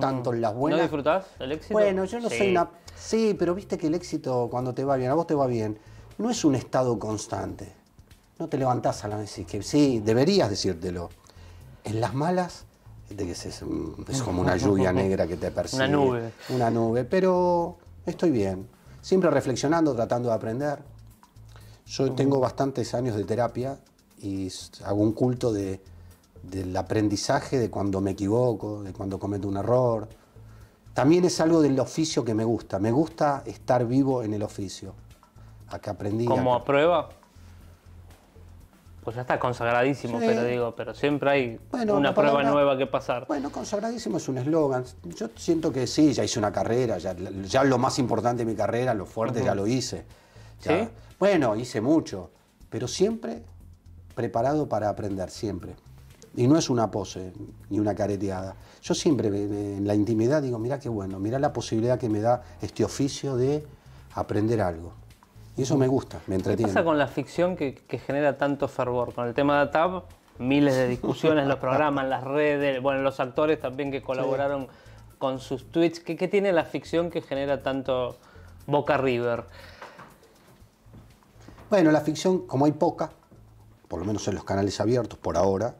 tanto las buenas. ¿No disfrutás el éxito? Bueno, yo no soy una. Sí, pero viste que el éxito, cuando te va bien, a vos te va bien, no es un estado constante. No te levantás a la vez y que sí, deberías decírtelo. En las malas, de que es, como una lluvia negra que te persigue. Una nube. Una nube, pero estoy bien. Siempre reflexionando, tratando de aprender. Yo tengo bastantes años de terapia y hago un culto de del aprendizaje de cuando me equivoco, de cuando cometo un error. También es algo del oficio que me gusta. Me gusta estar vivo en el oficio. Acá aprendí. ¿Como a prueba? Pues ya está consagradísimo, pero digo, pero siempre hay una prueba nueva que pasar. Bueno, consagradísimo es un eslogan. Yo siento que sí, ya hice una carrera, ya, lo más importante de mi carrera, lo fuerte, ya lo hice. ¿Sí? Bueno, hice mucho, pero siempre preparado para aprender, siempre. Y no es una pose ni una careteada. Yo siempre en la intimidad digo, mira qué bueno, mira la posibilidad que me da este oficio de aprender algo. Y eso me gusta, me entretiene. ¿Qué pasa con la ficción que, genera tanto fervor? Con el tema de TAB, miles de discusiones los programas, las redes, bueno, los actores también que colaboraron con sus tweets. ¿Qué, ¿Qué tiene la ficción que genera tanto Boca River? Bueno, la ficción, como hay poca, por lo menos en los canales abiertos por ahora,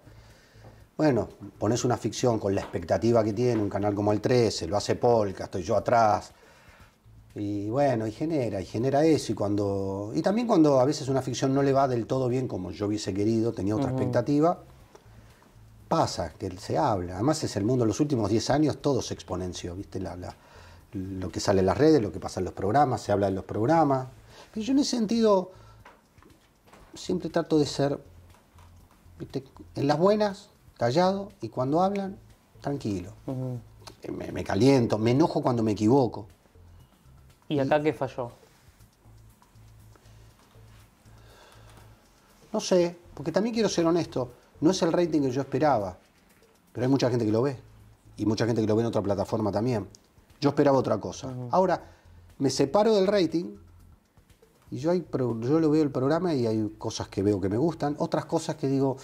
bueno, pones una ficción con la expectativa que tiene un canal como el 13, lo hace Polka, estoy yo atrás. Y bueno, y genera, y genera eso. Y cuando. Y también cuando a veces una ficción no le va del todo bien como yo hubiese querido, tenía otra expectativa, pasa, que se habla. Además es el mundo, los últimos 10 años todo se exponenció, ¿viste? lo que sale en las redes, lo que pasa en los programas, se habla en los programas. Y yo en ese sentido siempre trato de ser. ¿viste? En las buenas callado y cuando hablan, tranquilo. Eh, me, caliento, me enojo cuando me equivoco. ¿Y acá qué falló? No sé, porque también quiero ser honesto, no es el rating que yo esperaba, pero hay mucha gente que lo ve y mucha gente que lo ve en otra plataforma también. Yo esperaba otra cosa. Ahora, me separo del rating y yo, hay, yo lo veo el programa y hay cosas que veo que me gustan, otras cosas que digo,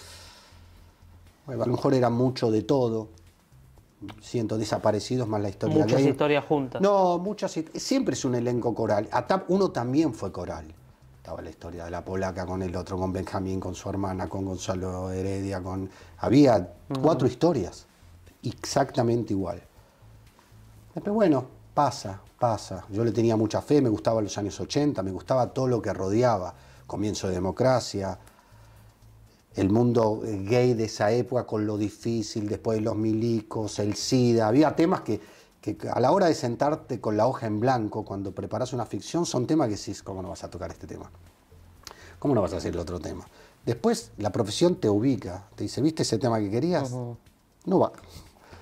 a lo mejor era mucho de todo. Siento desaparecidos más la historia. Muchas historias juntas. No, muchas. Siempre es un elenco coral. uno también fue coral. Estaba la historia de la polaca con el otro, con Benjamín, con su hermana, con Gonzalo Heredia, con. Había cuatro historias. Exactamente igual. Pero bueno, pasa, pasa. Yo le tenía mucha fe, me gustaba los años 80, me gustaba todo lo que rodeaba. Comienzo de democracia, el mundo gay de esa época con lo difícil, después los milicos, el SIDA. Había temas que, a la hora de sentarte con la hoja en blanco cuando preparas una ficción son temas que decís, ¿cómo no vas a tocar este tema? ¿Cómo no vas a hacer el otro tema? Después la profesión te ubica, te dice, ¿viste ese tema que querías? No va.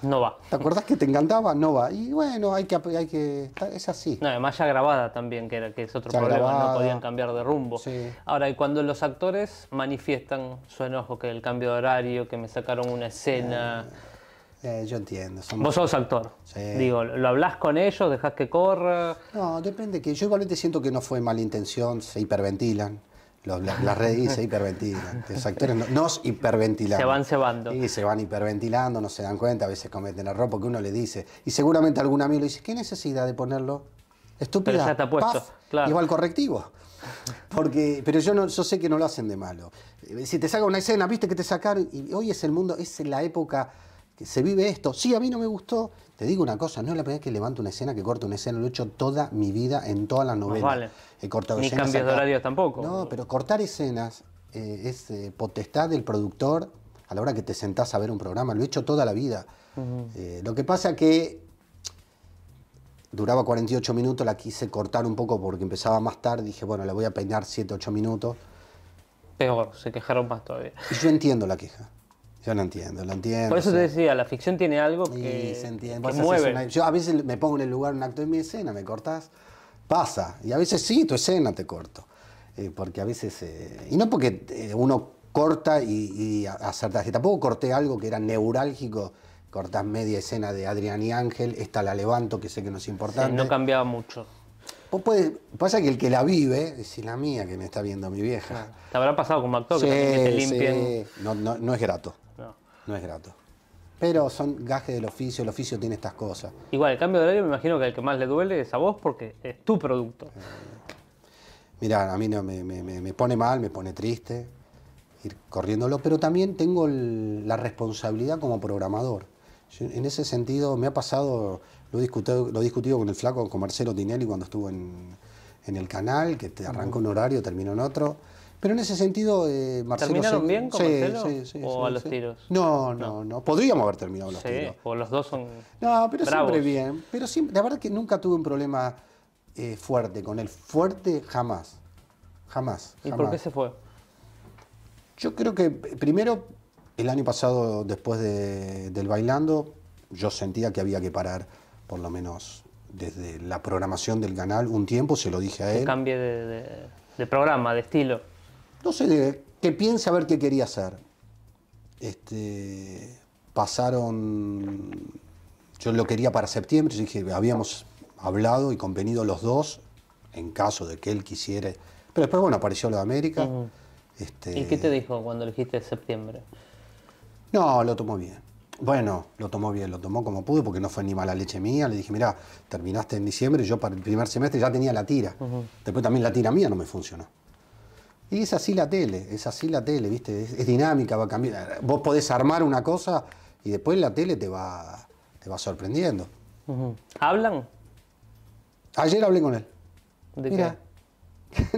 Nova. ¿Te acordás que te encantaba? No va. Y bueno, hay que, que es así. No, además ya grabada también, que, era, que es otro problema, no podían cambiar de rumbo. Ahora, y cuando los actores manifiestan su enojo, que el cambio de horario, que me sacaron una escena... Eh, eh, yo entiendo. Vos sos actor. Digo, ¿lo hablas con ellos? ¿Dejas que corra? No, depende. que Yo igualmente siento que no fue mala intención, se hiperventilan las redes se hiperventilan. Los actores nos hiperventilan. Se van cebando. Y se van hiperventilando, no se dan cuenta, a veces cometen error porque uno le dice. Y seguramente algún amigo le dice, ¿qué necesidad de ponerlo? Estúpida. ya está puesto. igual correctivo. Porque, pero yo, no, yo sé que no lo hacen de malo. Si te saca una escena, viste que te sacaron, y hoy es el mundo, es la época se vive esto. Sí, a mí no me gustó. Te digo una cosa, no es la primera vez que levanto una escena, que corto una escena, lo he hecho toda mi vida en todas las novelas. vale. He cortado Ni cambios de horario tampoco. No, pero cortar escenas eh, es eh, potestad del productor a la hora que te sentás a ver un programa. Lo he hecho toda la vida. Eh, lo que pasa que duraba 48 minutos, la quise cortar un poco porque empezaba más tarde. Dije, bueno, la voy a peinar 7, 8 minutos. Peor, se quejaron más todavía. Y yo entiendo la queja. Yo no entiendo, lo entiendo. Por eso te decía, la ficción tiene algo que, se entiende. mueve. yo a veces me pongo en el lugar de un acto en mi escena, me cortas pasa. Y a veces sí, tu escena te corto. Eh, porque a veces... Eh, y no porque eh, uno corta y, acertas. Que tampoco corté algo que era neurálgico. Cortás media escena de Adrián y Ángel, esta la levanto, que sé que no es importante. no cambiaba mucho. Vos pasa que el que la vive, es la mía que me está viendo mi vieja. Te habrá pasado como actor que te limpien. no es grato no es grato. Pero son gajes del oficio, el oficio tiene estas cosas. Igual, el cambio de horario me imagino que el que más le duele es a vos porque es tu producto. Eh, mirá, a mí no, me, pone mal, me pone triste ir corriéndolo, pero también tengo la responsabilidad como programador. en ese sentido me ha pasado, lo he discutido, lo discutido con el flaco, con Marcelo Tinelli cuando estuvo en, en el canal, que te arranca un horario, termina en otro pero en ese sentido, eh, Marcelo. ¿Terminaron bien con Marcelo? ¿O a los tiros? No, no, no, Podríamos haber terminado los tiros. O los dos son. No, pero siempre bien. Pero siempre, la verdad que nunca tuve un problema eh, fuerte con él. Fuerte jamás. Jamás. ¿Y por qué se fue? Yo creo que primero, el año pasado, después del bailando, yo sentía que había que parar, por lo menos desde la programación del canal, un tiempo, se lo dije a él. Que cambie de programa, de estilo no sé, que piense a ver qué quería hacer. Este, pasaron, yo lo quería para septiembre, yo dije, habíamos hablado y convenido los dos en caso de que él quisiera. Pero después, bueno, apareció lo de América. Este ¿Y qué te dijo cuando elegiste septiembre? No, lo tomó bien. Bueno, lo tomó bien, lo tomó como pudo, porque no fue ni mala leche mía. Le dije, mira, terminaste en diciembre, yo para el primer semestre ya tenía la tira. Después también la tira mía no me funcionó. Y es así la tele, es así la tele, ¿viste? Es, dinámica, va a cambiar. Vos podés armar una cosa y después la tele te va, va sorprendiendo. ¿Hablan? Ayer hablé con él. ¿De Qué?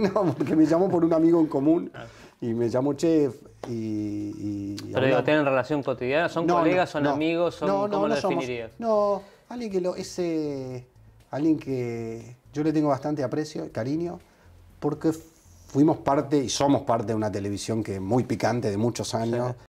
no, porque me llamó por un amigo en común y me llamó chef y... Pero ¿tienen relación cotidiana? ¿Son colegas, son amigos? Son, no, no, ¿Cómo lo definirías? no, alguien que lo... Ese, alguien que yo le tengo bastante aprecio, cariño, porque fuimos parte y somos parte de una televisión que es muy picante de muchos años.